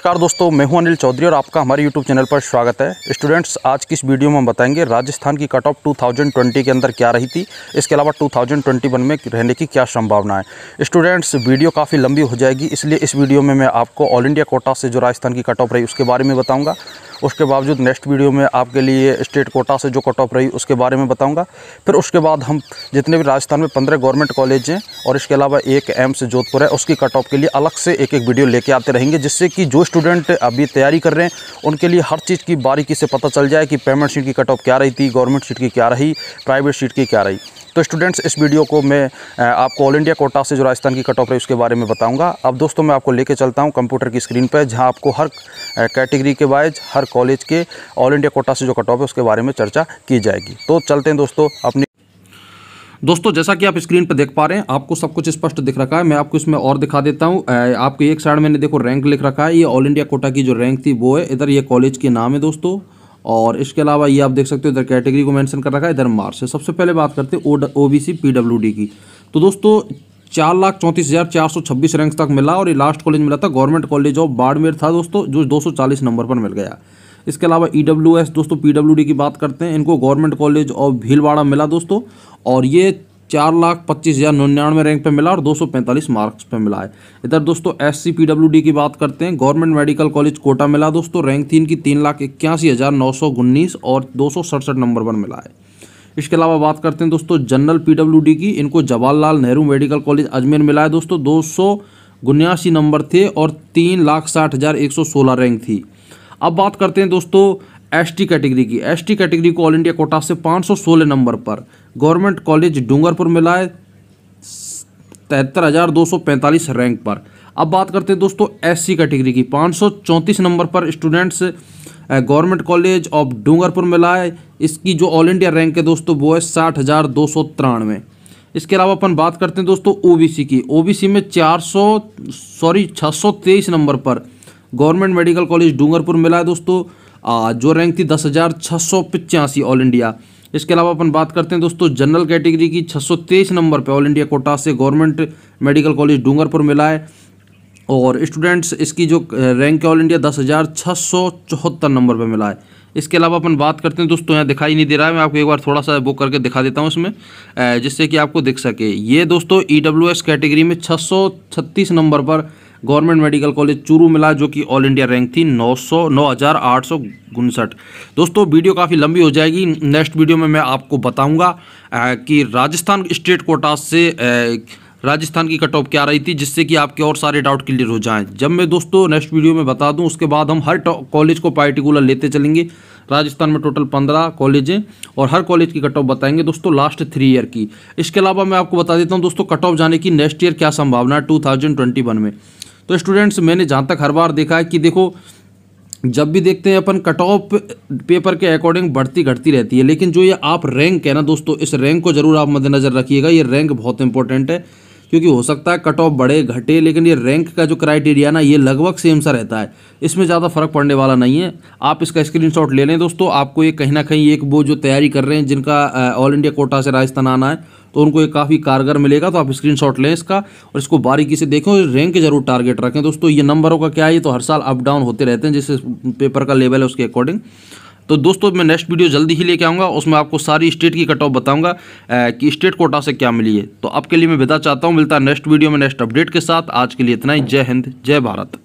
नमस्कार दोस्तों मैं हूं अनिल चौधरी और आपका हमारे YouTube चैनल पर स्वागत है स्टूडेंट्स आज की इस वीडियो में हम बताएंगे राजस्थान की कट ऑफ 2020 के अंदर क्या रही थी इसके अलावा 2021 में रहने की क्या संभावना है स्टूडेंट्स वीडियो काफ़ी लंबी हो जाएगी इसलिए इस वीडियो में मैं आपको ऑल इंडिया कोटा से जो राजस्थान की कट ऑफ रही उसके बारे में बताऊँगा उसके बावजूद नेक्स्ट वीडियो में आपके लिए स्टेट कोटा से जो कट ऑफ रही उसके बारे में बताऊँगा फिर उसके बाद हम जितने भी राजस्थान में पंद्रह गवर्नमेंट कॉलेज हैं और इसके अलावा एक एम्स जोधपुर है उसकी कट ऑफ के लिए अलग से एक एक वीडियो लेके आते रहेंगे जिससे कि जो स्टूडेंट अभी तैयारी कर रहे हैं उनके लिए हर चीज़ की बारीकी से पता चल जाए कि पेमेंट शीट की कट ऑफ क्या रही थी गवर्नमेंट सीट की क्या रही प्राइवेट सीट की क्या रही तो स्टूडेंट्स इस वीडियो को मैं आपको ऑल इंडिया कोटा से जो राजस्थान की कट ऑफ रही उसके बारे में बताऊँगा अब दोस्तों मैं आपको लेके चलता हूँ कंप्यूटर की स्क्रीन पर जहाँ आपको हर कैटेगरी के वाइज हर कॉलेज के ऑल इंडिया कोटा से जो कट ऑफ है उसके बारे में चर्चा की जाएगी तो चलते हैं दोस्तों अपनी दोस्तों जैसा कि आप स्क्रीन पर देख पा रहे हैं आपको सब कुछ स्पष्ट दिख रखा है मैं आपको इसमें और दिखा देता हूं आपके एक साइड मैंने देखो रैंक लिख रखा है ये ऑल इंडिया कोटा की जो रैंक थी वो है इधर ये कॉलेज के नाम है दोस्तों और इसके अलावा ये आप देख सकते हो इधर कैटेगरी को मेंशन कर रखा है इधर मार्च से सबसे पहले बात करते हैं O B C P W D की तो दोस्तों चार लाख चौंतीस हज़ार चार सौ छब्बीस रैंक तक मिला और ये लास्ट कॉलेज मिला था गवर्नमेंट कॉलेज ऑफ बाड़मेर था दोस्तों जो दो सौ चालीस नंबर पर मिल गया इसके अलावा ई डब्ल्यू एस दोस्तों पी डब्ल्यू डी की बात करते हैं इनको गवर्नमेंट कॉलेज ऑफ भीलवाड़ा मिला दोस्तों और ये चार लाख पच्चीस हज़ार निन्यानवे रैंक पे मिला और 245 मार्क्स पे मिला है इधर दोस्तों S C P W D की बात करते हैं गवर्नमेंट मेडिकल कॉलेज कोटा मिला दोस्तों रैंक थी इनकी तीन लाख इक्यासी हज़ार नौ सौ उन्नीस और दो सौ सड़सठ नंबर पर मिला है इसके अलावा बात करते हैं दोस्तों जनरल पी डब्ल्यू डी की इनको जवाहरलाल नेहरू मेडिकल कॉलेज अजमेर मिला है दोस्तों दो सौ उन्यासी नंबर थे और तीन लाख साठ हज़ार एक सौ सोलह रैंक थी अब बात करते हैं दोस्तों एसटी कैटेगरी की एसटी कैटेगरी को ऑल इंडिया कोटा से 516 नंबर पर गवर्नमेंट कॉलेज डूंगरपुर मिला है तिहत्तर हज़ार दो सौ पैंतालीस रैंक पर अब बात करते हैं दोस्तों एससी कैटेगरी की पाँच सौ चौंतीस नंबर पर students government college of Dungarpur मिला है इसकी जो ऑल इंडिया रैंक है दोस्तों वो है साठ हज़ार दो सौ तिरानवे इसके अलावा अपन बात करते हैं दोस्तों ओबीसी की ओबीसी में 400 सॉरी 623 नंबर पर गवर्नमेंट मेडिकल कॉलेज डूंगरपुर मिला है दोस्तों जो रैंक थी दस हज़ार छः सौ पचासी ऑल इंडिया इसके अलावा अपन बात करते हैं दोस्तों जनरल कैटेगरी की छः नंबर पर ऑल इंडिया कोटा से गवर्नमेंट मेडिकल कॉलेज डूंगरपुर मिला है और स्टूडेंट्स इसकी जो रैंक है ऑल इंडिया दस हज़ार छः सौ चौहत्तर नंबर पर मिला है इसके अलावा अपन बात करते हैं दोस्तों यहाँ दिखाई नहीं दे रहा है मैं आपको एक बार थोड़ा सा बुक करके दिखा देता हूँ इसमें जिससे कि आपको दिख सके ये दोस्तों ई e कैटेगरी में छः नंबर पर गवर्नमेंट मेडिकल कॉलेज चूरू मिला जो कि ऑल इंडिया रैंक थी नौ सौ दोस्तों वीडियो काफ़ी लंबी हो जाएगी नेक्स्ट वीडियो में मैं आपको बताऊँगा कि राजस्थान स्टेट कोटा से राजस्थान की कट ऑफ क्या रही थी जिससे कि आपके और सारे डाउट क्लियर हो जाएं जब मैं दोस्तों नेक्स्ट वीडियो में बता दूं उसके बाद हम हर कॉलेज को पार्टिकुलर लेते चलेंगे राजस्थान में टोटल पंद्रह कॉलेज हैं और हर कॉलेज की कट ऑफ बताएंगे दोस्तों लास्ट थ्री ईयर की इसके अलावा मैं आपको बता देता हूँ दोस्तों कट ऑफ जाने की नेक्स्ट ईयर क्या संभावना है टू में तो स्टूडेंट्स मैंने जहाँ तक हर बार देखा है कि देखो जब भी देखते हैं अपन कट ऑफ पेपर के अकॉर्डिंग बढ़ती घटती रहती है लेकिन जो ये आप रैंक है ना दोस्तों इस रैंक को जरूर आप मद्देनजर रखिएगा ये रैंक बहुत इंपॉर्टेंट है क्योंकि हो सकता है कट ऑफ बढ़े घटे लेकिन ये रैंक का जो क्राइटेरिया ना ये लगभग सेम सा रहता है इसमें ज़्यादा फर्क पड़ने वाला नहीं है आप इसका स्क्रीनशॉट ले लें दोस्तों आपको ये कहीं ना कहीं एक वो जो तैयारी कर रहे हैं जिनका ऑल इंडिया कोटा से राजस्थान आना है तो उनको ये काफ़ी कारगर मिलेगा तो आप स्क्रीन लें इसका और इसको बारीकी से देखें और रैंक जरूर टारगेट रखें दोस्तों ये नंबरों का क्या है तो हर साल अप डाउन होते रहते हैं जिस पेपर का लेवल है उसके अकॉर्डिंग तो दोस्तों मैं नेक्स्ट वीडियो जल्दी ही लेके आऊँगा उसमें आपको सारी स्टेट की कट ऑफ बताऊँगा कि स्टेट कोटा से क्या मिली है तो आपके लिए मैं बता चाहता हूँ मिलता है नेक्स्ट वीडियो में नेक्स्ट अपडेट के साथ आज के लिए इतना ही जय हिंद जय भारत